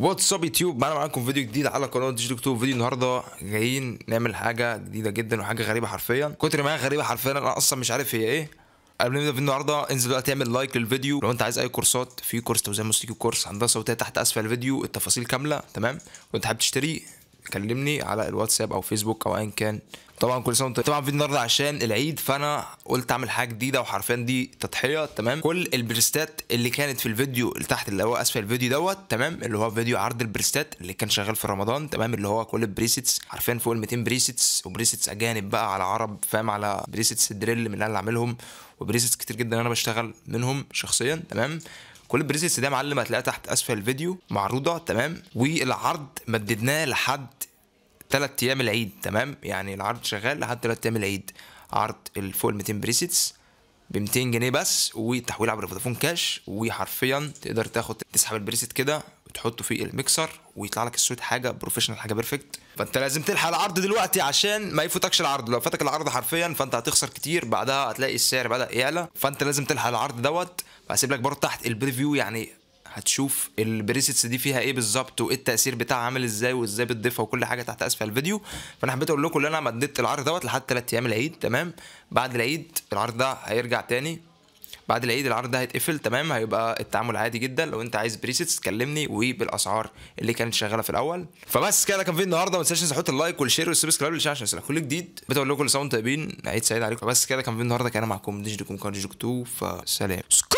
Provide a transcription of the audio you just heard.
واتساب يوتيوب معانا معاكم فيديو جديد على قناه ديجيتال كتب فيديو النهارده جايين نعمل حاجه جديده جدا وحاجه غريبه حرفيا كتر ما هي غريبه حرفيا انا اصلا مش عارف هي ايه قبل ما نبدا في النهارده انزل دلوقتي اعمل لايك للفيديو لو انت عايز اي كورسات في كورس توزيع موسيقي وكورس هندسه صوتيه تحت اسفل الفيديو التفاصيل كامله تمام وانت حابب تشتري كلمني على الواتساب او فيسبوك او ايا كان طبعا كل سنه وانت طبعا في النهارده عشان العيد فانا قلت اعمل حاجه جديده وحرفيا دي تضحيه تمام كل البريستات اللي كانت في الفيديو اللي تحت اللي هو اسفل الفيديو دوت تمام اللي هو فيديو عرض البريستات اللي كان شغال في رمضان تمام اللي هو كل البريسيتس حرفيا فوق ال 200 بريسيتس وبريسيتس اجانب بقى على عرب فاهم على بريسيتس دريل من اللي انا عاملهم وبريسيتس كتير جدا انا بشتغل منهم شخصيا تمام كل البريسيتس دي يا معلم هتلاقيها تحت اسفل الفيديو معروضه تمام والعرض مددناه لحد تلات ايام العيد تمام يعني العرض شغال لحد تلات ايام العيد عرض الفوق ال 200 بريسيتس ب 200 جنيه بس وتحويل عبر فودافون كاش وحرفيا تقدر تاخد تسحب البريسيت كده بتحطه في الميكسر ويطلع لك الصوت حاجه بروفيشنال حاجه بيرفكت فانت لازم تلحق العرض دلوقتي عشان ما يفوتكش العرض لو فاتك العرض حرفيا فانت هتخسر كتير بعدها هتلاقي السعر بدا يعلى فانت لازم تلحق العرض دوت وهسيب لك برضه تحت البريفيو يعني هتشوف البريسيتس دي فيها ايه بالظبط وايه التاثير بتاعها عامل ازاي وازاي بتضيفها وكل حاجه تحت اسفل الفيديو فانا حبيت اقول لكم ان انا مديت العرض دوت لحد 3 ايام العيد تمام بعد العيد العرض ده هيرجع تاني بعد العيد العرض ده هيتقفل تمام هيبقى التعامل عادي جدا لو انت عايز بريسيتس كلمني وبالاسعار اللي كانت شغاله في الاول فبس كده كان فيديو النهارده ما تنساش تحط اللايك والشير والسبسكرايب عشان يوصلك كل جديد بتقول لكم كل سنه وانتم طيبين عيد سعيد عليكم بس كده كان فيديو النهارده كان معاكم ديجيتكم كان ديجيتك 2 فسلام